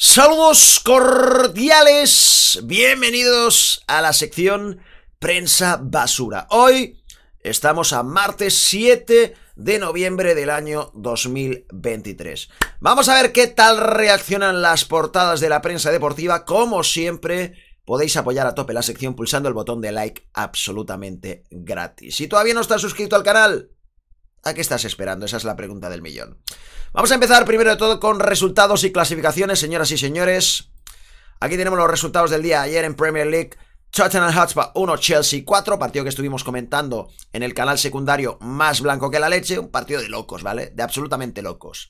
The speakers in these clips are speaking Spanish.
Saludos cordiales, bienvenidos a la sección Prensa Basura. Hoy estamos a martes 7 de noviembre del año 2023. Vamos a ver qué tal reaccionan las portadas de la prensa deportiva. Como siempre, podéis apoyar a tope la sección pulsando el botón de like absolutamente gratis. Si todavía no estás suscrito al canal, ¿A qué estás esperando? Esa es la pregunta del millón. Vamos a empezar primero de todo con resultados y clasificaciones, señoras y señores. Aquí tenemos los resultados del día ayer en Premier League. Tottenham Hotspur 1, Chelsea 4, partido que estuvimos comentando en el canal secundario Más Blanco que la Leche, un partido de locos, ¿vale? De absolutamente locos.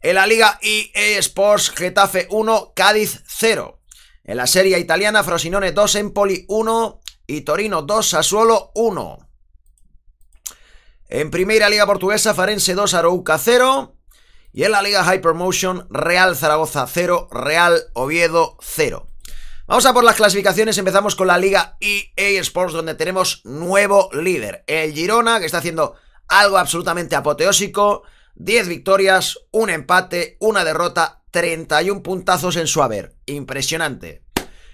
En la Liga EA Sports, Getafe 1, Cádiz 0. En la Serie Italiana, Frosinone 2, Empoli 1 y Torino 2, Sassuolo 1. En primera liga portuguesa, Farense 2, Arouca 0. Y en la liga Hypermotion, Real Zaragoza 0, Real Oviedo 0. Vamos a por las clasificaciones, empezamos con la liga EA Sports donde tenemos nuevo líder, el Girona que está haciendo algo absolutamente apoteósico, 10 victorias, un empate, una derrota, 31 puntazos en su haber, impresionante.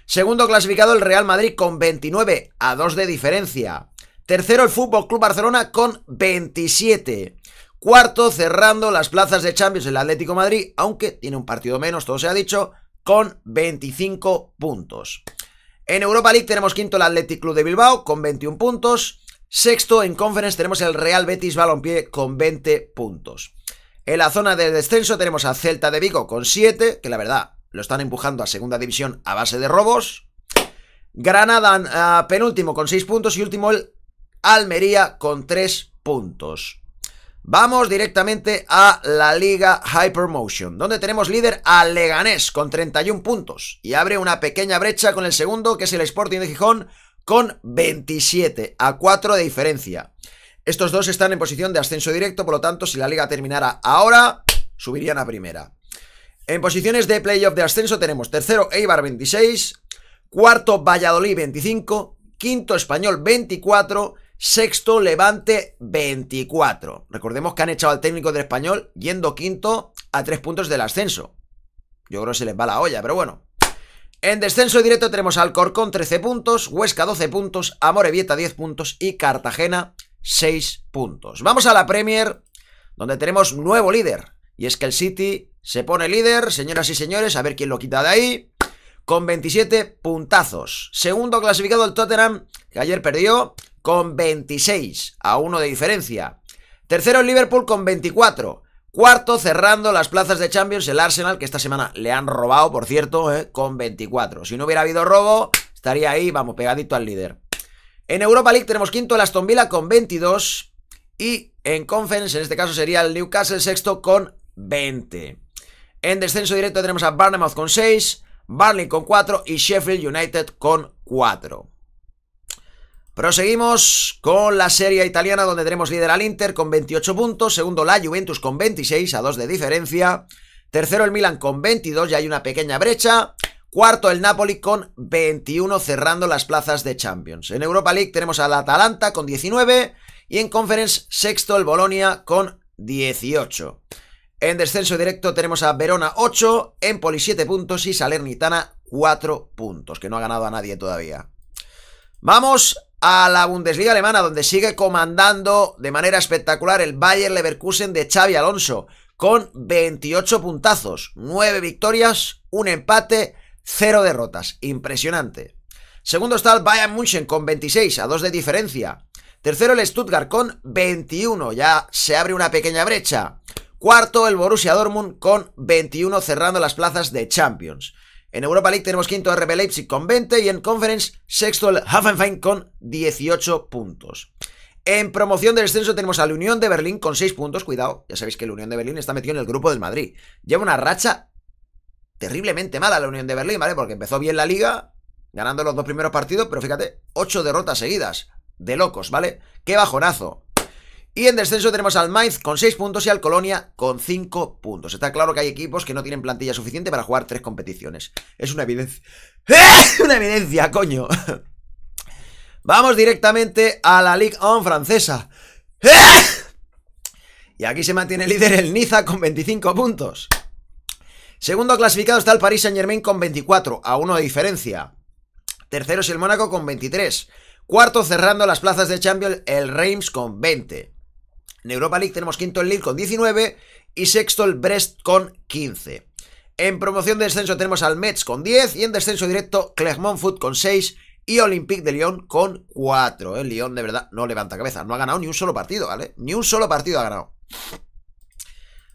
Segundo clasificado el Real Madrid con 29 a 2 de diferencia. Tercero, el Fútbol Club Barcelona con 27. Cuarto, cerrando las plazas de Champions el Atlético Madrid, aunque tiene un partido menos, todo se ha dicho, con 25 puntos. En Europa League tenemos quinto el Athletic Club de Bilbao con 21 puntos. Sexto en Conference tenemos el Real Betis Balompié con 20 puntos. En la zona de descenso tenemos a Celta de Vigo con 7, que la verdad lo están empujando a segunda división a base de robos. Granada ah, penúltimo con 6 puntos y último el Almería con 3 puntos. Vamos directamente a la Liga Hypermotion, donde tenemos líder al Leganés con 31 puntos y abre una pequeña brecha con el segundo, que es el Sporting de Gijón, con 27 a 4 de diferencia. Estos dos están en posición de ascenso directo, por lo tanto, si la liga terminara ahora, subirían a primera. En posiciones de playoff de ascenso tenemos tercero Eibar 26, cuarto Valladolid 25, quinto Español 24 Sexto, Levante 24. Recordemos que han echado al técnico del español yendo quinto a tres puntos del ascenso. Yo creo que se les va la olla, pero bueno. En descenso directo tenemos al Corcón 13 puntos, Huesca 12 puntos, Vieta, 10 puntos y Cartagena 6 puntos. Vamos a la Premier, donde tenemos nuevo líder. Y es que el City se pone líder, señoras y señores, a ver quién lo quita de ahí. Con 27 puntazos. Segundo clasificado el Tottenham, que ayer perdió con 26, a 1 de diferencia. Tercero el Liverpool con 24. Cuarto, cerrando las plazas de Champions, el Arsenal, que esta semana le han robado, por cierto, eh, con 24. Si no hubiera habido robo, estaría ahí, vamos, pegadito al líder. En Europa League tenemos quinto el Aston Villa con 22. Y en Conference, en este caso, sería el Newcastle sexto con 20. En descenso directo tenemos a Barnemouth con 6, Barley con 4 y Sheffield United con 4. Proseguimos con la Serie Italiana donde tenemos líder al Inter con 28 puntos, segundo la Juventus con 26 a 2 de diferencia, tercero el Milan con 22, y hay una pequeña brecha, cuarto el Napoli con 21 cerrando las plazas de Champions. En Europa League tenemos al Atalanta con 19 y en Conference sexto el Bolonia con 18. En descenso directo tenemos a Verona 8, Empoli 7 puntos y Salernitana 4 puntos, que no ha ganado a nadie todavía. Vamos a la Bundesliga alemana, donde sigue comandando de manera espectacular el Bayern Leverkusen de Xavi Alonso, con 28 puntazos, 9 victorias, un empate, 0 derrotas. Impresionante. Segundo está el Bayern München con 26 a 2 de diferencia. Tercero el Stuttgart con 21, ya se abre una pequeña brecha. Cuarto el Borussia Dortmund con 21 cerrando las plazas de Champions. En Europa League tenemos quinto a RB Leipzig con 20 y en Conference sexto el Hoffenheim con 18 puntos. En promoción del descenso tenemos la Unión de Berlín con 6 puntos. Cuidado, ya sabéis que la Unión de Berlín está metido en el grupo del Madrid. Lleva una racha terriblemente mala la Unión de Berlín, ¿vale? Porque empezó bien la liga, ganando los dos primeros partidos, pero fíjate, 8 derrotas seguidas. De locos, ¿vale? Qué bajonazo. Y en descenso tenemos al Mainz con 6 puntos y al Colonia con 5 puntos. Está claro que hay equipos que no tienen plantilla suficiente para jugar tres competiciones. Es una evidencia. ¡Eh! ¡Una evidencia, coño! Vamos directamente a la Ligue 1 francesa. Y aquí se mantiene líder el Niza con 25 puntos. Segundo clasificado está el Paris Saint Germain con 24, a uno de diferencia. Tercero es el Mónaco con 23. Cuarto cerrando las plazas de Champions el Reims con 20. En Europa League tenemos quinto el Lille con 19 y sexto el Brest con 15. En promoción de descenso tenemos al Metz con 10 y en descenso directo Clermont Foot con 6 y Olympique de Lyon con 4. El eh, Lyon de verdad no levanta cabeza, no ha ganado ni un solo partido, ¿vale? Ni un solo partido ha ganado.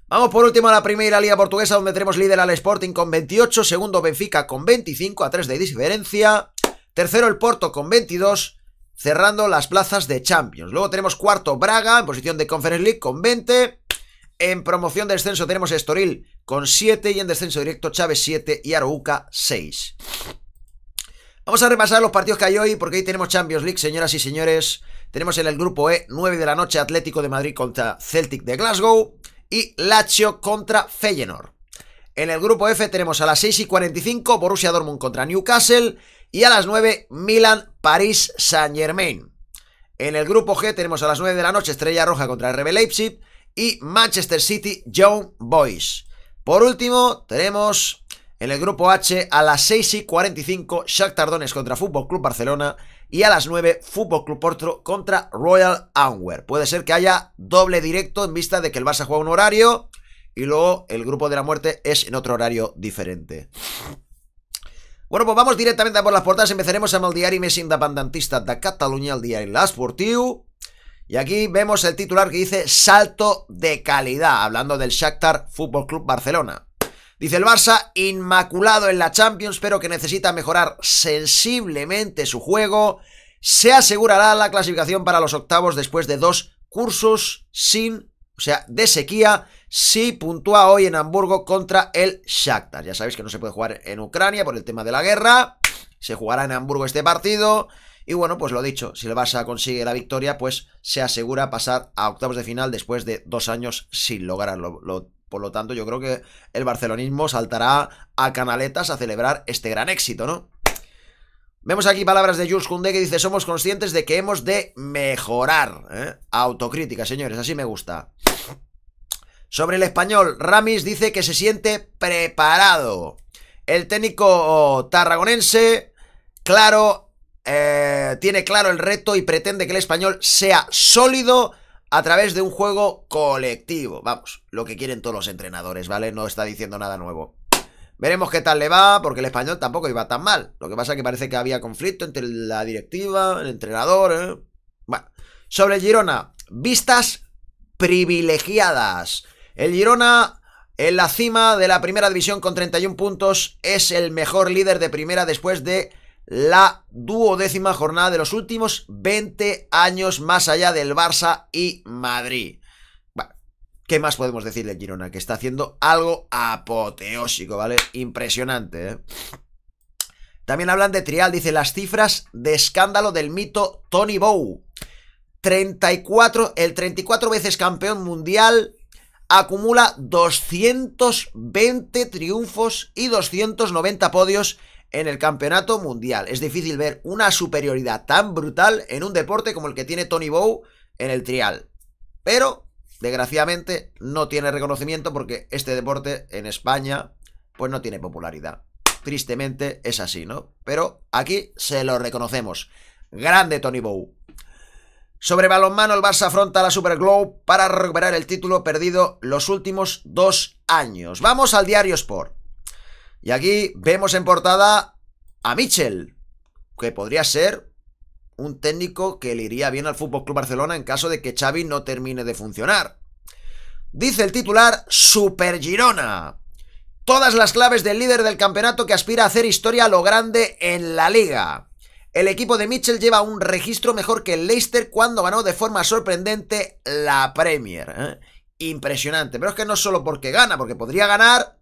Vamos por último a la primera liga portuguesa donde tenemos líder al Sporting con 28, segundo Benfica con 25 a 3 de diferencia, tercero el Porto con 22 cerrando las plazas de Champions. Luego tenemos cuarto Braga en posición de Conference League con 20. En promoción de descenso tenemos Estoril con 7 y en descenso directo Chávez 7 y Arouca 6. Vamos a repasar los partidos que hay hoy porque ahí tenemos Champions League, señoras y señores. Tenemos en el grupo E 9 de la noche Atlético de Madrid contra Celtic de Glasgow y Lazio contra Feyenoord. En el grupo F tenemos a las 6 y 45 Borussia Dortmund contra Newcastle, y a las 9, Milan, París, Saint Germain. En el grupo G tenemos a las 9 de la noche Estrella Roja contra RB Leipzig y Manchester City, joan Boys. Por último, tenemos en el grupo H a las 6 y 45 Shakhtar Tardones contra Fútbol Club Barcelona y a las 9 Fútbol Club Porto contra Royal Antwerp. Puede ser que haya doble directo en vista de que el Barça juega un horario y luego el grupo de la muerte es en otro horario diferente. Bueno, pues vamos directamente a por las portadas. Empezaremos a el y més independentista de Catalunya, el diari Sportiu. Y aquí vemos el titular que dice salto de calidad, hablando del Shakhtar Fútbol Club Barcelona. Dice el Barça inmaculado en la Champions, pero que necesita mejorar sensiblemente su juego. Se asegurará la clasificación para los octavos después de dos cursos sin, o sea, de sequía si puntúa hoy en Hamburgo contra el Shakhtar. Ya sabéis que no se puede jugar en Ucrania por el tema de la guerra. Se jugará en Hamburgo este partido. Y bueno, pues lo dicho, si el Barça consigue la victoria, pues se asegura pasar a octavos de final después de dos años sin lograrlo. por lo tanto, yo creo que el barcelonismo saltará a canaletas a celebrar este gran éxito, ¿no? Vemos aquí palabras de Jules Koundé que dice, somos conscientes de que hemos de mejorar. ¿eh? Autocrítica, señores, así me gusta. Sobre el español, Ramis dice que se siente preparado. El técnico tarragonense, claro, eh, tiene claro el reto y pretende que el español sea sólido a través de un juego colectivo. Vamos, lo que quieren todos los entrenadores, ¿vale? No está diciendo nada nuevo. Veremos qué tal le va, porque el español tampoco iba tan mal. Lo que pasa es que parece que había conflicto entre la directiva, el entrenador. ¿eh? Bueno, sobre Girona, vistas privilegiadas. El Girona en la cima de la primera división con 31 puntos es el mejor líder de primera después de la duodécima jornada de los últimos 20 años más allá del Barça y Madrid. ¿Qué más podemos decirle Girona? Que está haciendo algo apoteósico, ¿vale? Impresionante, ¿eh? También hablan de Trial, dice las cifras de escándalo del mito Tony Bow. 34, el 34 veces campeón mundial, acumula 220 triunfos y 290 podios en el campeonato mundial. Es difícil ver una superioridad tan brutal en un deporte como el que tiene Tony Bow en el trial. Pero, desgraciadamente, no tiene reconocimiento porque este deporte en España, pues no tiene popularidad. Tristemente es así, ¿no? Pero aquí se lo reconocemos. Grande Tony Bow. Sobre balonmano, el Barça afronta la Superglobe para recuperar el título perdido los últimos dos años. Vamos al diario Sport. Y aquí vemos en portada a Michel que podría ser un técnico que le iría bien al Fútbol Club Barcelona en caso de que Xavi no termine de funcionar. Dice el titular Super Girona. Todas las claves del líder del campeonato que aspira a hacer historia a lo grande en la liga. El equipo de Mitchell lleva un registro mejor que el Leicester cuando ganó de forma sorprendente la Premier. ¿eh? Impresionante. Pero es que no solo porque gana, porque podría ganar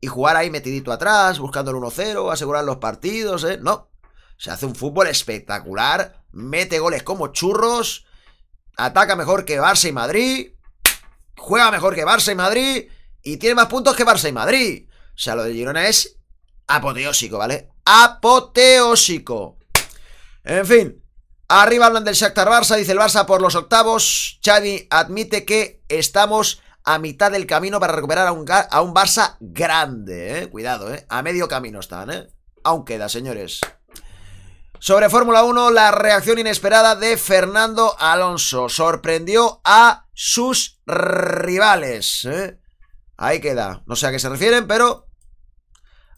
y jugar ahí metidito atrás, buscando el 1-0, asegurar los partidos. ¿eh? No. Se hace un fútbol espectacular, mete goles como churros, ataca mejor que Barça y Madrid, juega mejor que Barça y Madrid y tiene más puntos que Barça y Madrid. O sea, lo de Girona es apoteósico, ¿vale? Apoteósico. En fin, arriba hablan del Shakhtar Barça, dice el Barça por los octavos. Xavi admite que estamos a mitad del camino para recuperar a un, a un Barça grande, eh. Cuidado, ¿eh? A medio camino están, ¿eh? Aún queda, señores. Sobre Fórmula 1, la reacción inesperada de Fernando Alonso sorprendió a sus rivales. Eh. Ahí queda. No sé a qué se refieren, pero...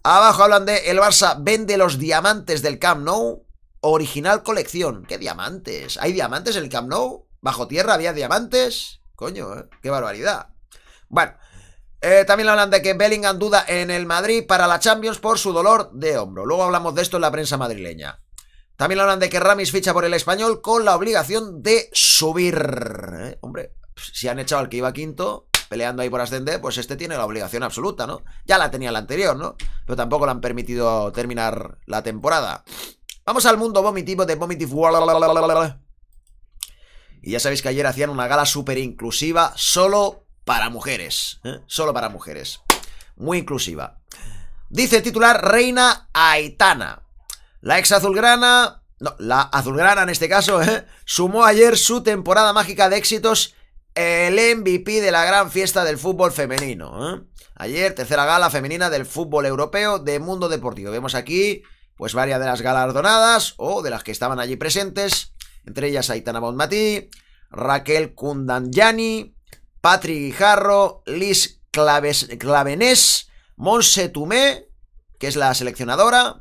Abajo hablan de el Barça vende los diamantes del Camp Nou. Original colección. ¡Qué diamantes! ¿Hay diamantes en el Camp Nou? ¿Bajo tierra había diamantes? Coño, ¿eh? ¡Qué barbaridad! Bueno, eh, también hablan de que Bellingham duda en el Madrid para la Champions por su dolor de hombro. Luego hablamos de esto en la prensa madrileña. También hablan de que Ramis ficha por el español con la obligación de subir. Eh, hombre, si han echado al que iba quinto, peleando ahí por ascender, pues este tiene la obligación absoluta, ¿no? Ya la tenía la anterior, ¿no? Pero tampoco le han permitido terminar la temporada. Vamos al mundo vomitivo de Vomitive Y ya sabéis que ayer hacían una gala súper inclusiva solo para mujeres. ¿eh? Solo para mujeres. Muy inclusiva. Dice el titular Reina Aitana. La ex azulgrana, no, la azulgrana en este caso, ¿eh? sumó ayer su temporada mágica de éxitos el MVP de la gran fiesta del fútbol femenino. ¿eh? Ayer, tercera gala femenina del fútbol europeo de Mundo Deportivo. Vemos aquí pues varias de las galardonadas o de las que estaban allí presentes, entre ellas Aitana Bonmatí, Raquel Kundanyani, Patrick Guijarro, Liz Claves, Clavenés, Monse Tumé, que es la seleccionadora,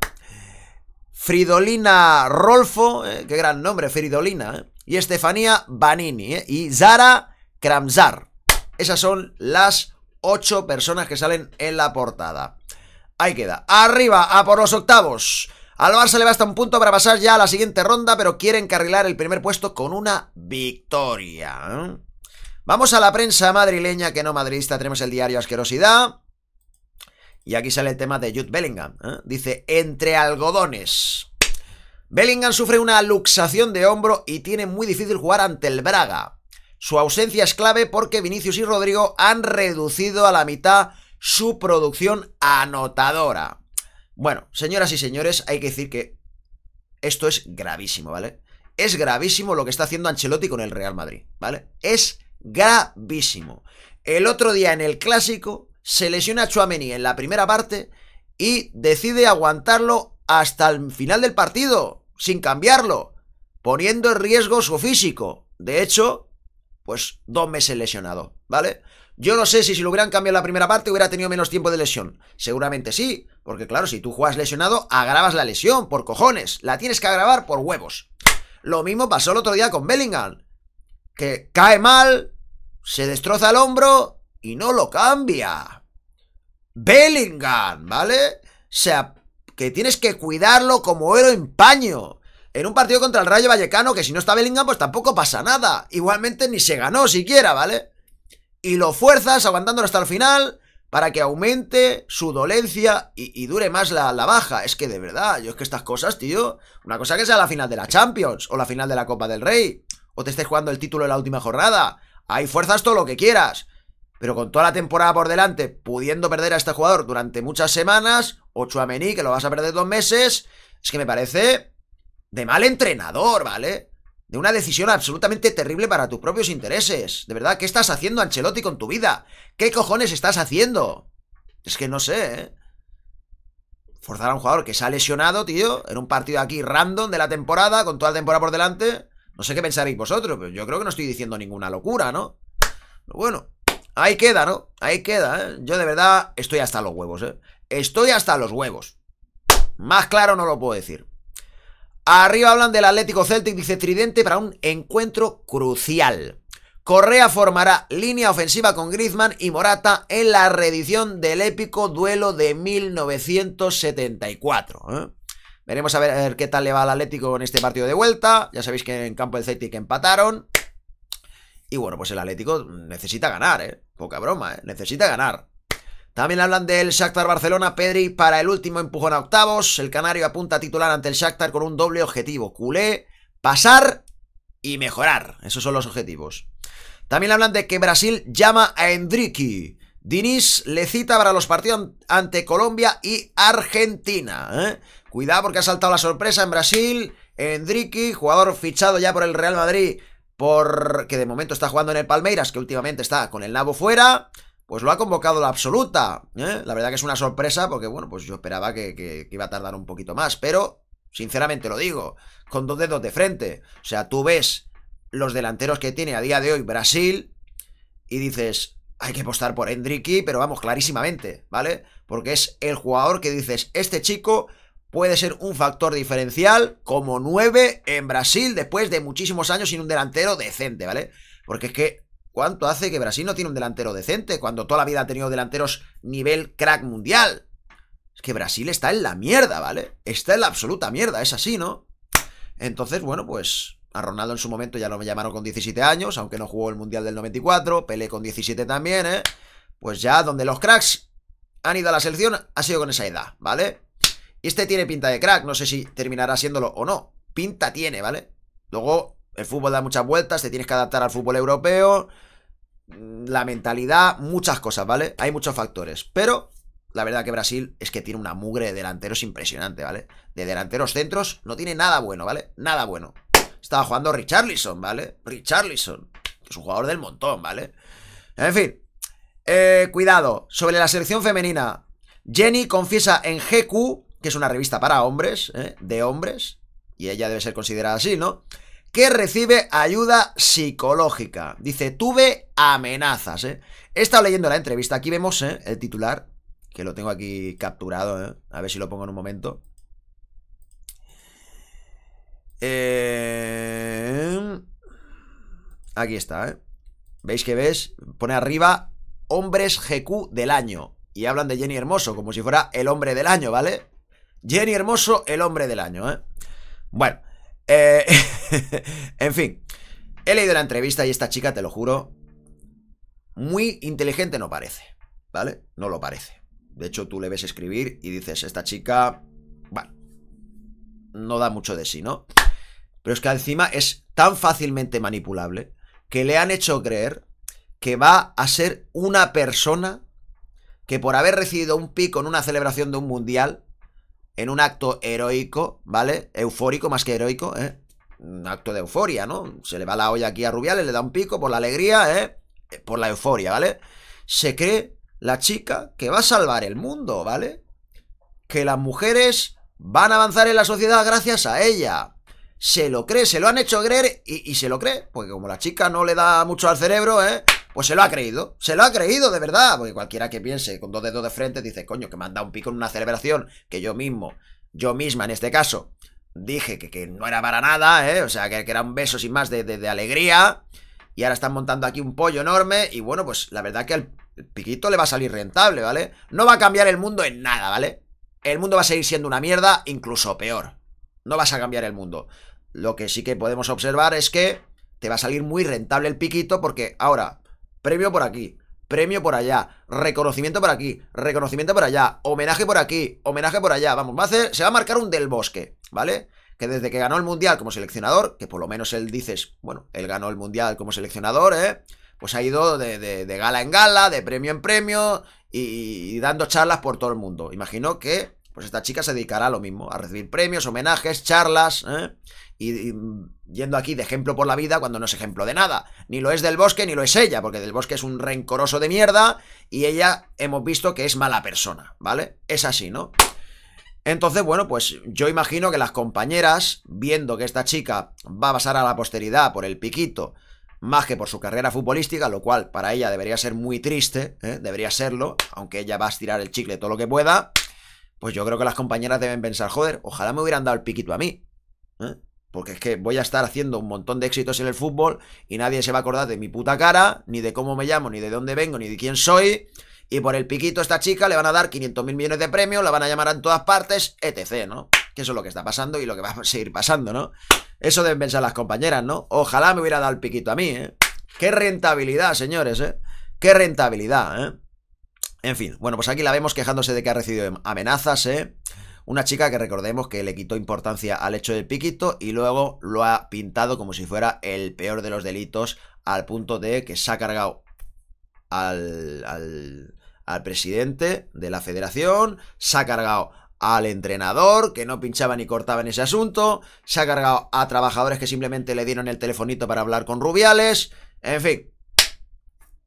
Fridolina Rolfo, eh, qué gran nombre, Fridolina, eh, y Estefanía Banini, eh, y Zara Kramzar. Esas son las ocho personas que salen en la portada. Ahí queda. Arriba, a por los octavos. Al Barça le basta un punto para pasar ya a la siguiente ronda, pero quiere encarrilar el primer puesto con una victoria. ¿eh? Vamos a la prensa madrileña, que no madridista. Tenemos el diario Asquerosidad. Y aquí sale el tema de Jude Bellingham. ¿eh? Dice, entre algodones. Bellingham sufre una luxación de hombro y tiene muy difícil jugar ante el Braga. Su ausencia es clave porque Vinicius y Rodrigo han reducido a la mitad su producción anotadora. Bueno, señoras y señores, hay que decir que esto es gravísimo, ¿vale? Es gravísimo lo que está haciendo Ancelotti con el Real Madrid, ¿vale? Es gravísimo. El otro día en el clásico se lesiona a en la primera parte y decide aguantarlo hasta el final del partido, sin cambiarlo, poniendo en riesgo su físico. De hecho, pues dos meses lesionado, ¿vale? Yo no sé si si lo hubieran cambiado la primera parte hubiera tenido menos tiempo de lesión. Seguramente sí, porque claro, si tú juegas lesionado, agravas la lesión, por cojones. La tienes que agravar por huevos. Lo mismo pasó el otro día con Bellingham, que cae mal, se destroza el hombro y no lo cambia. Bellingham, ¿vale? O sea, que tienes que cuidarlo como oro en paño. En un partido contra el Rayo Vallecano, que si no está Bellingham, pues tampoco pasa nada. Igualmente ni se ganó siquiera, ¿vale? y lo fuerzas aguantándolo hasta el final para que aumente su dolencia y, dure más la, baja. Es que de verdad, yo es que estas cosas, tío, una cosa que sea la final de la Champions o la final de la Copa del Rey o te estés jugando el título de la última jornada, ahí fuerzas todo lo que quieras. Pero con toda la temporada por delante, pudiendo perder a este jugador durante muchas semanas, Mení, que lo vas a perder dos meses, es que me parece de mal entrenador, ¿vale? de una decisión absolutamente terrible para tus propios intereses. De verdad, ¿qué estás haciendo, Ancelotti, con tu vida? ¿Qué cojones estás haciendo? Es que no sé, ¿eh? Forzar a un jugador que se ha lesionado, tío, en un partido aquí random de la temporada, con toda la temporada por delante. No sé qué pensaréis vosotros, pero yo creo que no estoy diciendo ninguna locura, ¿no? bueno, ahí queda, ¿no? Ahí queda, ¿eh? Yo de verdad estoy hasta los huevos, ¿eh? Estoy hasta los huevos. Más claro no lo puedo decir. Arriba hablan del Atlético Celtic, dice Tridente, para un encuentro crucial. Correa formará línea ofensiva con Griezmann y Morata en la reedición del épico duelo de 1974. ¿eh? Veremos a ver, qué tal le va al Atlético en este partido de vuelta. Ya sabéis que en campo del Celtic empataron. Y bueno, pues el Atlético necesita ganar, ¿eh? Poca broma, ¿eh? Necesita ganar. También hablan del Shakhtar Barcelona, Pedri para el último empujón a octavos. El Canario apunta a titular ante el Shakhtar con un doble objetivo. Culé, pasar y mejorar. Esos son los objetivos. También hablan de que Brasil llama a enrique Diniz le cita para los partidos ante Colombia y Argentina. ¿eh? Cuidado porque ha saltado la sorpresa en Brasil. enrique jugador fichado ya por el Real Madrid, por que de momento está jugando en el Palmeiras, que últimamente está con el nabo fuera pues lo ha convocado la absoluta. ¿eh? La verdad que es una sorpresa porque, bueno, pues yo esperaba que, iba a tardar un poquito más, pero, sinceramente lo digo, con dos dedos de frente. O sea, tú ves los delanteros que tiene a día de hoy Brasil y dices, hay que apostar por Hendricky, pero vamos, clarísimamente, ¿vale? Porque es el jugador que dices, este chico puede ser un factor diferencial como 9 en Brasil después de muchísimos años sin un delantero decente, ¿vale? Porque es que ¿Cuánto hace que Brasil no tiene un delantero decente cuando toda la vida ha tenido delanteros nivel crack mundial? Es que Brasil está en la mierda, ¿vale? Está en la absoluta mierda, es así, ¿no? Entonces, bueno, pues a Ronaldo en su momento ya lo llamaron con 17 años, aunque no jugó el Mundial del 94, Pelé con 17 también, ¿eh? Pues ya donde los cracks han ido a la selección ha sido con esa edad, ¿vale? Y este tiene pinta de crack, no sé si terminará siéndolo o no. Pinta tiene, ¿vale? Luego el fútbol da muchas vueltas, te tienes que adaptar al fútbol europeo, mm, la mentalidad, muchas cosas, ¿vale? Hay muchos factores. Pero la verdad que Brasil es que tiene una mugre de delanteros impresionante, ¿vale? De delanteros centros no tiene nada bueno, ¿vale? Nada bueno. Estaba jugando Richarlison, ¿vale? Richarlison, que es un jugador del montón, ¿vale? En fin, eh, cuidado, sobre la selección femenina. Jenny confiesa en GQ, que es una revista para hombres, ¿eh? de hombres, y ella debe ser considerada así, ¿no? que recibe ayuda psicológica. Dice, tuve amenazas, ¿eh? He estado leyendo la entrevista, aquí vemos ¿eh? el titular, que lo tengo aquí capturado, ¿eh? a ver si lo pongo en un momento. Eh, aquí está, ¿eh? ¿Veis que ves? Pone arriba hombres GQ del año. Y hablan de Jenny Hermoso, como si fuera el hombre del año, ¿vale? Jenny Hermoso, el hombre del año, ¿eh? Bueno, eh, en fin, he leído la entrevista y esta chica, te lo juro, muy inteligente no parece, ¿vale? No lo parece. De hecho, tú le ves escribir y dices, esta chica, bueno, no da mucho de sí, ¿no? Pero es que encima es tan fácilmente manipulable que le han hecho creer que va a ser una persona que por haber recibido un pico en una celebración de un mundial en un acto heroico, ¿vale? Eufórico más que heroico, ¿eh? Un acto de euforia, ¿no? Se le va la olla aquí a Rubiales, le da un pico por la alegría, ¿eh? ¿eh? Por la euforia, ¿vale? Se cree la chica que va a salvar el mundo, ¿vale? Que las mujeres van a avanzar en la sociedad gracias a ella. Se lo cree, se lo han hecho creer y, y se lo cree, porque como la chica no le da mucho al cerebro, ¿eh? Pues se lo ha creído, se lo ha creído de verdad, porque cualquiera que piense con dos dedos de frente dice, coño, que me han dado un pico en una celebración que yo mismo, yo misma en este caso, dije que, no era para nada, ¿eh? o sea, que, era un beso sin más de, de, alegría, y ahora están montando aquí un pollo enorme, y bueno, pues la verdad que al piquito le va a salir rentable, ¿vale? No va a cambiar el mundo en nada, ¿vale? El mundo va a seguir siendo una mierda, incluso peor. No vas a cambiar el mundo. Lo que sí que podemos observar es que te va a salir muy rentable el piquito porque ahora premio por aquí, premio por allá, reconocimiento por aquí, reconocimiento por allá, homenaje por aquí, homenaje por allá. Vamos, va a hacer, se va a marcar un del bosque, ¿vale? Que desde que ganó el mundial como seleccionador, que por lo menos él dices, bueno, él ganó el mundial como seleccionador, ¿eh? Pues ha ido de, gala en gala, de premio en premio y, dando charlas por todo el mundo. Imagino que pues esta chica se dedicará a lo mismo, a recibir premios, homenajes, charlas, ¿eh? y, mm, yendo aquí de ejemplo por la vida cuando no es ejemplo de nada. Ni lo es del bosque ni lo es ella, porque del bosque es un rencoroso de mierda y ella hemos visto que es mala persona, ¿vale? Es así, ¿no? Entonces, bueno, pues yo imagino que las compañeras, viendo que esta chica va a pasar a la posteridad por el piquito, más que por su carrera futbolística, lo cual para ella debería ser muy triste, ¿eh? debería serlo, aunque ella va a estirar el chicle todo lo que pueda, pues yo creo que las compañeras deben pensar, joder, ojalá me hubieran dado el piquito a mí. ¿eh? Porque es que voy a estar haciendo un montón de éxitos en el fútbol y nadie se va a acordar de mi puta cara, ni de cómo me llamo, ni de dónde vengo, ni de quién soy. Y por el piquito a esta chica le van a dar 500.000 millones de premios, la van a llamar en todas partes, etc., ¿no? Que eso es lo que está pasando y lo que va a seguir pasando, ¿no? Eso deben pensar las compañeras, ¿no? Ojalá me hubiera dado el piquito a mí, ¿eh? Qué rentabilidad, señores, ¿eh? Qué rentabilidad, ¿eh? En fin, bueno, pues aquí la vemos quejándose de que ha recibido amenazas, ¿eh? Una chica que recordemos que le quitó importancia al hecho del piquito y luego lo ha pintado como si fuera el peor de los delitos al punto de que se ha cargado al, al, al presidente de la federación, se ha cargado al entrenador, que no pinchaba ni cortaba en ese asunto, se ha cargado a trabajadores que simplemente le dieron el telefonito para hablar con Rubiales, en fin,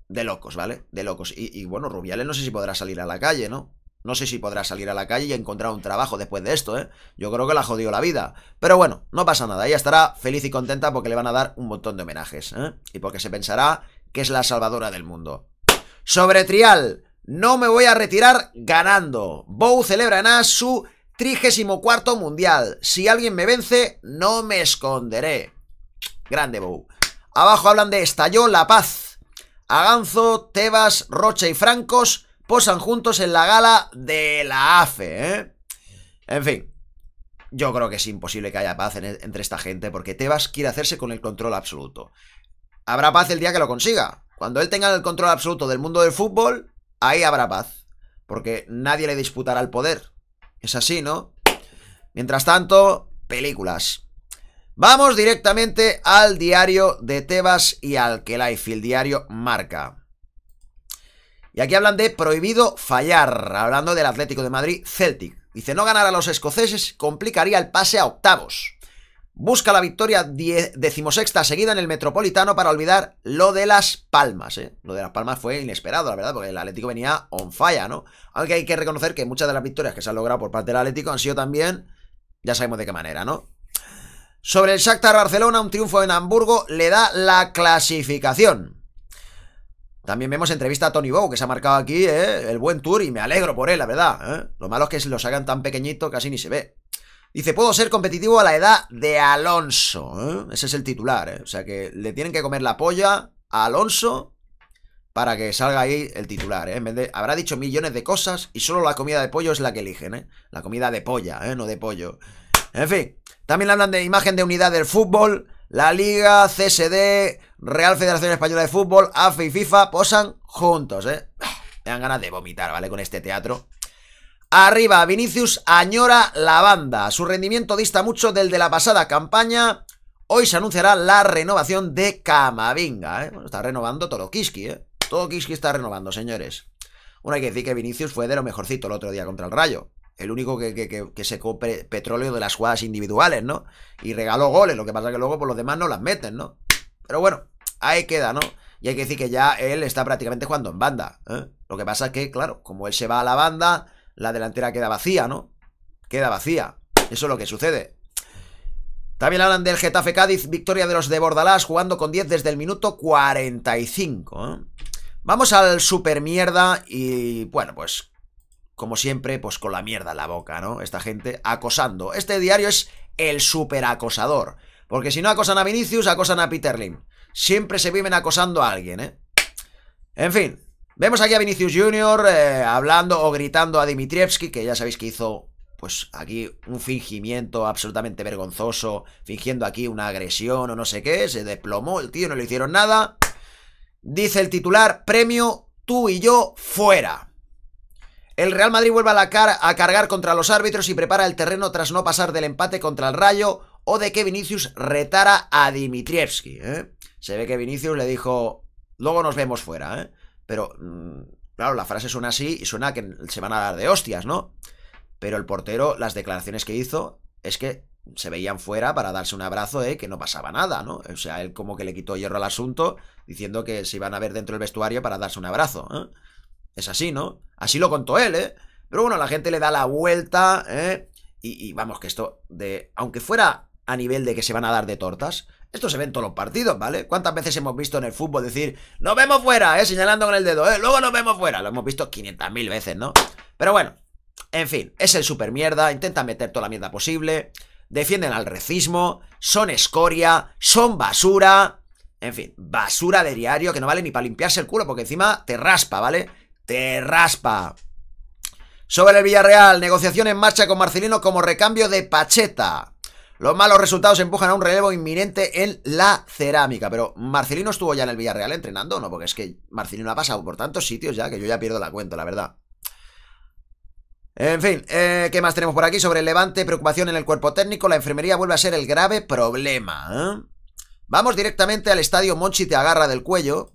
de locos, ¿vale? De locos. Y, y bueno, Rubiales no sé si podrá salir a la calle, ¿no? No sé si podrá salir a la calle y encontrar un trabajo después de esto, ¿eh? Yo creo que la jodió la vida. Pero bueno, no pasa nada. Ella estará feliz y contenta porque le van a dar un montón de homenajes, ¿eh? Y porque se pensará que es la salvadora del mundo. Sobre Trial, no me voy a retirar ganando. Bow en su 34 mundial. Si alguien me vence, no me esconderé. Grande Bow. Abajo hablan de estalló la paz. Aganzo, Tebas, Rocha y Francos posan juntos en la gala de la AFE, ¿eh? En fin, yo creo que es imposible que haya paz e-, entre esta gente porque Tebas quiere hacerse con el control absoluto. Habrá paz el día que lo consiga. Cuando él tenga el control absoluto del mundo del fútbol, ahí habrá paz. Porque nadie le disputará el poder. Es así, ¿no? Mientras tanto, películas. Vamos directamente al diario de Tebas y al que el diario Marca. Y aquí hablan de prohibido fallar, hablando del Atlético de Madrid Celtic. Dice, no ganar a los escoceses complicaría el pase a octavos. Busca la victoria decimosexta seguida en el Metropolitano para olvidar lo de Las Palmas. ¿eh? Lo de Las Palmas fue inesperado, la verdad, porque el Atlético venía on falla, ¿no? Aunque hay que reconocer que muchas de las victorias que se han logrado por parte del Atlético han sido también, ya sabemos de qué manera, ¿no? Sobre el Shakhtar Barcelona, un triunfo en Hamburgo le da la clasificación. También vemos entrevista a Tony Bow, que se ha marcado aquí ¿eh? el buen tour y me alegro por él, la verdad. ¿eh? Lo malo es que lo hagan tan pequeñito casi ni se ve. Dice, puedo ser competitivo a la edad de Alonso. ¿eh? Ese es el titular. O sea que le tienen que comer la polla a Alonso para que salga ahí el titular. En habrá dicho millones de cosas y solo la comida de pollo es la que eligen. La comida de polla, no de pollo. En fin, también hablan de imagen de unidad del fútbol, la liga, CSD, Real Federación Española de Fútbol, AFE y FIFA posan juntos, ¿eh? Me dan ganas de vomitar, ¿vale? Con este teatro. Arriba, Vinicius añora la banda. Su rendimiento dista mucho del de la pasada campaña. Hoy se anunciará la renovación de Camavinga, ¿eh? Bueno, está renovando todo Kiski, ¿eh? Todo Kiski está renovando, señores. Uno hay que decir que Vinicius fue de lo mejorcito el otro día contra el Rayo. El único que, se que, secó petróleo de las jugadas individuales, ¿no? Y regaló goles, lo que pasa que luego por pues, los demás no las meten, ¿no? Pero bueno, ahí queda, ¿no? Y hay que decir que ya él está prácticamente jugando en banda. ¿eh? Lo que pasa es que, claro, como él se va a la banda, la delantera queda vacía, ¿no? Queda vacía. Eso es lo que sucede. También hablan del Getafe Cádiz, victoria de los de Bordalás, jugando con 10 desde el minuto 45. ¿eh? Vamos al super mierda y, bueno, pues, como siempre, pues con la mierda en la boca, ¿no? Esta gente acosando. Este diario es el super acosador. Porque si no acosan a Vinicius, acosan a Peter Siempre se viven acosando a alguien, ¿eh? En fin, vemos aquí a Vinicius Jr. Eh, hablando o gritando a Dimitrievski, que ya sabéis que hizo, pues aquí un fingimiento absolutamente vergonzoso, fingiendo aquí una agresión o no sé qué, se desplomó el tío, no le hicieron nada. Dice el titular, premio tú y yo fuera. El Real Madrid vuelve a, la a cargar contra los árbitros y prepara el terreno tras no pasar del empate contra el Rayo o de que Vinicius retara a Dimitrievski. ¿eh? Se ve que Vinicius le dijo, luego nos vemos fuera, ¿eh? Pero, mm, claro, la frase suena así y suena que se van a dar de hostias, ¿no? Pero el portero, las declaraciones que hizo es que se veían fuera para darse un abrazo ¿eh? que no pasaba nada, ¿no? O sea, él como que le quitó hierro al asunto diciendo que se iban a ver dentro del vestuario para darse un abrazo. ¿eh? Es así, ¿no? Así lo contó él, ¿eh? Pero bueno, la gente le da la vuelta, ¿eh? Y, y vamos, que esto de... Aunque fuera a nivel de que se van a dar de tortas. Esto se ve en todos los partidos, ¿vale? ¿Cuántas veces hemos visto en el fútbol decir, nos vemos fuera, ¿eh? Señalando con el dedo, ¿eh? Luego nos vemos fuera. Lo hemos visto 500.000 veces, ¿no? Pero bueno, en fin, es el super mierda, intentan meter toda la mierda posible, defienden al racismo son escoria, son basura. En fin, basura de diario que no vale ni para limpiarse el culo porque encima te raspa, ¿vale? Te raspa. Sobre el Villarreal, negociación en marcha con Marcelino como recambio de Pacheta. Los malos resultados empujan a un relevo inminente en la cerámica. Pero Marcelino estuvo ya en el Villarreal entrenando, ¿no? Porque es que Marcelino ha pasado por tantos sitios ya que yo ya pierdo la cuenta, la verdad. En fin, eh, ¿qué más tenemos por aquí? Sobre el levante, preocupación en el cuerpo técnico, la enfermería vuelve a ser el grave problema. ¿eh? Vamos directamente al estadio Monchi te agarra del cuello.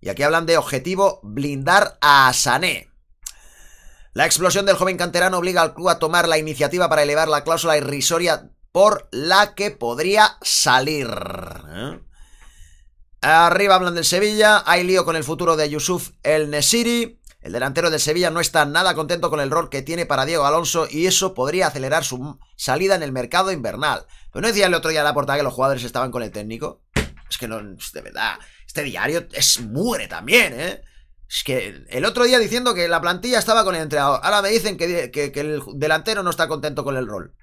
Y aquí hablan de objetivo blindar a Sané. La explosión del joven canterano obliga al club a tomar la iniciativa para elevar la cláusula irrisoria por la que podría salir. ¿eh? Arriba hablan del Sevilla, hay lío con el futuro de Yusuf El Nesiri. El delantero del Sevilla no está nada contento con el rol que tiene para Diego Alonso y eso podría acelerar su salida en el mercado invernal. Pero no decía el otro día la portada que los jugadores estaban con el técnico. Es que no, de verdad, este diario es también, ¿eh? Es que el otro día diciendo que la plantilla estaba con el entrenador. Ahora me dicen que, el delantero no está contento con el rol.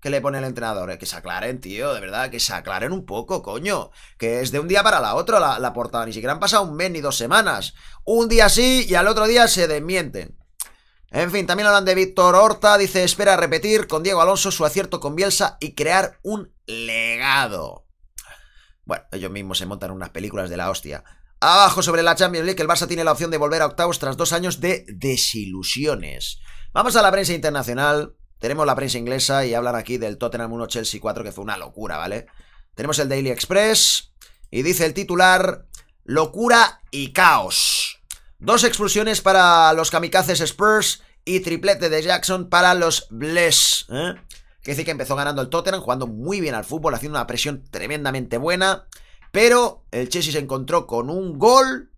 que le pone el entrenador? Eh, que se aclaren, tío, de verdad, que se aclaren un poco, coño. Que es de un día para la otra la, la portada. Ni siquiera han pasado un mes ni dos semanas. Un día sí y al otro día se desmienten. En fin, también hablan de Víctor Horta, dice, espera repetir con Diego Alonso su acierto con Bielsa y crear un legado. Bueno, ellos mismos se montan unas películas de la hostia. Abajo sobre la Champions League, el Barça tiene la opción de volver a octavos tras dos años de desilusiones. Vamos a la prensa internacional. Tenemos la prensa inglesa y hablan aquí del Tottenham 1 Chelsea 4, que fue una locura, ¿vale? Tenemos el Daily Express y dice el titular: Locura y caos. Dos expulsiones para los kamikazes Spurs y triplete de Jackson para los Bless. ¿eh? Que decir que empezó ganando el Tottenham, jugando muy bien al fútbol, haciendo una presión tremendamente buena. Pero el Chelsea se encontró con un gol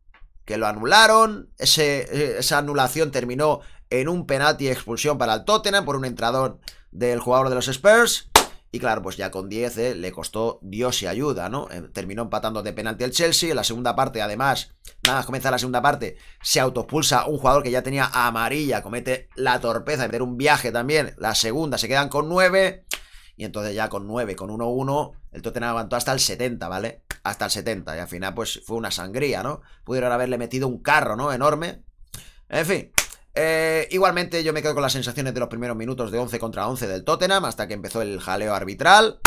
que lo anularon. Eh, esa anulación terminó en un penalti expulsión para el Tottenham por un entrador del jugador de los Spurs. Y claro, pues ya con 10 eh, le costó Dios y ayuda, ¿no? Eh, terminó empatando de penalti el Chelsea. En la segunda parte, además, nada más comenzar la segunda parte, se autopulsa un jugador que ya tenía amarilla, comete la torpeza de ver un viaje también. La segunda se quedan con 9. Y entonces ya con 9, con 1-1, el Tottenham aguantó hasta el 70, ¿vale? Hasta el 70. Y al final, pues fue una sangría, ¿no? Pudieron haberle metido un carro, ¿no? Enorme. En fin. Eh, igualmente, yo me quedo con las sensaciones de los primeros minutos de 11 contra 11 del Tottenham, hasta que empezó el jaleo arbitral.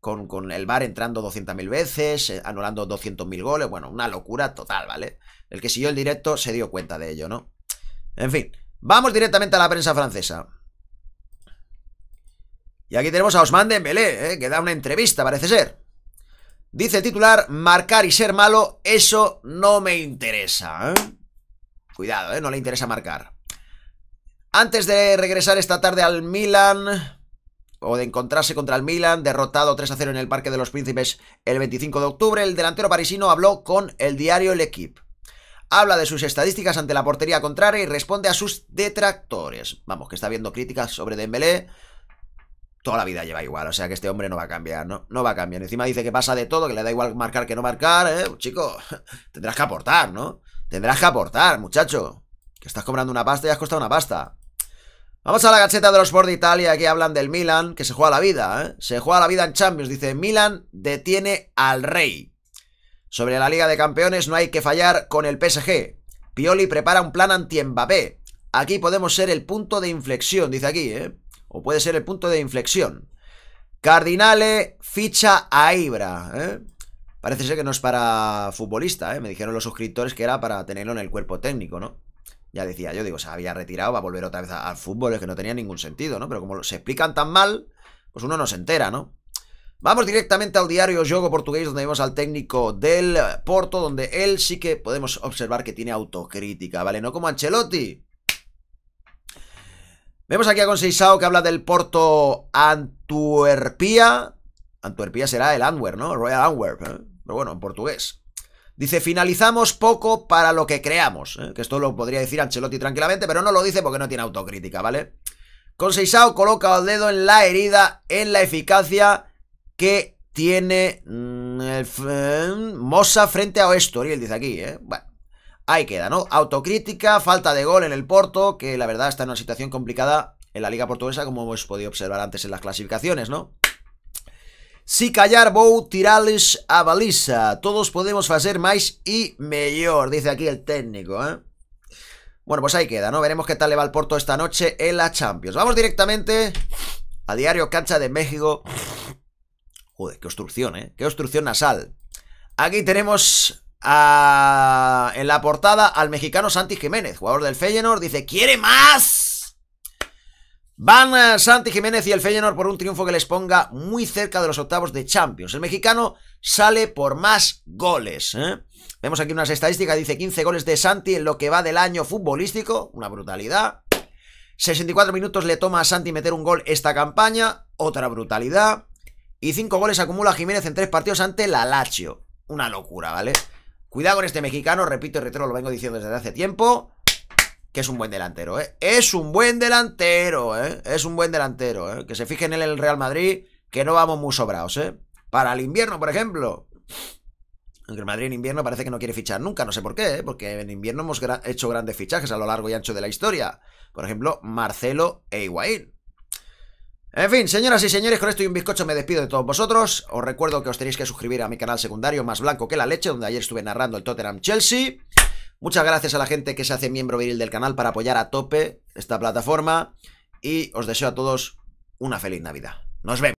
Con, el VAR entrando 200.000 veces, eh, anulando 200.000 goles, bueno, una locura total, ¿vale? El que siguió el directo se dio cuenta de ello, ¿no? En fin, vamos directamente a la prensa francesa. Y aquí tenemos a Osman Dembélé, ¿eh? que da una entrevista, parece ser. Dice el titular, marcar y ser malo, eso no me interesa. ¿eh? Cuidado, ¿eh? no le interesa marcar. Antes de regresar esta tarde al Milan, o de encontrarse contra el Milan, derrotado 3 a 0 en el Parque de los Príncipes el 25 de octubre, el delantero parisino habló con el diario L'Equipe. Habla de sus estadísticas ante la portería contraria y responde a sus detractores. Vamos, que está viendo críticas sobre Dembélé, toda la vida lleva igual, o sea que este hombre no va a cambiar, ¿no? No va a cambiar. Encima dice que pasa de todo, que le da igual marcar que no marcar, ¿eh? Chico, tendrás que aportar, ¿no? Tendrás que aportar, muchacho. Que estás cobrando una pasta y has costado una pasta. Vamos a la gacheta de los Sport de Italia, aquí hablan del Milan, que se juega la vida, ¿eh? Se juega la vida en Champions, dice, Milan detiene al rey. Sobre la Liga de Campeones no hay que fallar con el PSG. Pioli prepara un plan anti-Mbappé. Aquí podemos ser el punto de inflexión, dice aquí, ¿eh? o puede ser el punto de inflexión. Cardinale ficha a Ibra. ¿eh? Parece ser que no es para futbolista, ¿eh? me dijeron los suscriptores que era para tenerlo en el cuerpo técnico, ¿no? Ya decía yo, digo, se había retirado, va a volver otra vez al fútbol, es que no tenía ningún sentido, ¿no? Pero como se explican tan mal, pues uno no se entera, ¿no? Vamos directamente al diario Jogo Portugués, donde vemos al técnico del Porto, donde él sí que podemos observar que tiene autocrítica, ¿vale? No como Ancelotti, Vemos aquí a Conseisao que habla del Porto Antuerpía. Antuerpía será el Antwerp, ¿no? Royal Antwerp, ¿eh? pero bueno, en portugués. Dice, finalizamos poco para lo que creamos. ¿eh? Que esto lo podría decir Ancelotti tranquilamente, pero no lo dice porque no tiene autocrítica, ¿vale? Conseisao coloca el dedo en la herida, en la eficacia que tiene mm, frente a Oestor, Y él dice aquí, ¿eh? Bueno ahí queda, ¿no? Autocrítica, falta de gol en el Porto, que la verdad está en una situación complicada en la Liga Portuguesa, como hemos podido observar antes en las clasificaciones, ¿no? Si callar vou tirales a baliza, todos podemos hacer más y mejor, dice aquí el técnico, ¿eh? Bueno, pues ahí queda, ¿no? Veremos qué tal le va el Porto esta noche en la Champions. Vamos directamente a Diario Cancha de México. Joder, qué obstrucción, ¿eh? Qué obstrucción nasal. Aquí tenemos en la portada al mexicano Santi Jiménez, jugador del Feyenoord, dice, quiere más. Van eh, Santi Jiménez y el Feyenoord por un triunfo que les ponga muy cerca de los octavos de Champions. El mexicano sale por más goles. ¿eh? Vemos aquí unas estadísticas, dice 15 goles de Santi en lo que va del año futbolístico, una brutalidad. 64 minutos le toma a Santi meter un gol esta campaña, otra brutalidad. Y 5 goles acumula Jiménez en 3 partidos ante la Lazio. Una locura, ¿vale? Cuidado con este mexicano, repito y reitero, lo vengo diciendo desde hace tiempo, que es un buen delantero, ¿eh? Es un buen delantero, ¿eh? Es un buen delantero, ¿eh? Que se fijen en el Real Madrid, que no vamos muy sobrados, ¿eh? Para el invierno, por ejemplo. el Real Madrid en invierno parece que no quiere fichar nunca, no sé por qué, ¿eh? porque en invierno hemos hecho grandes fichajes a lo largo y ancho de la historia. Por ejemplo, Marcelo e Higuaín. En fin, señoras y señores, con esto y un bizcocho me despido de todos vosotros. Os recuerdo que os tenéis que suscribir a mi canal secundario Más Blanco que la Leche, donde ayer estuve narrando el Tottenham Chelsea. Muchas gracias a la gente que se hace miembro viril del canal para apoyar a tope esta plataforma. Y os deseo a todos una feliz Navidad. Nos vemos.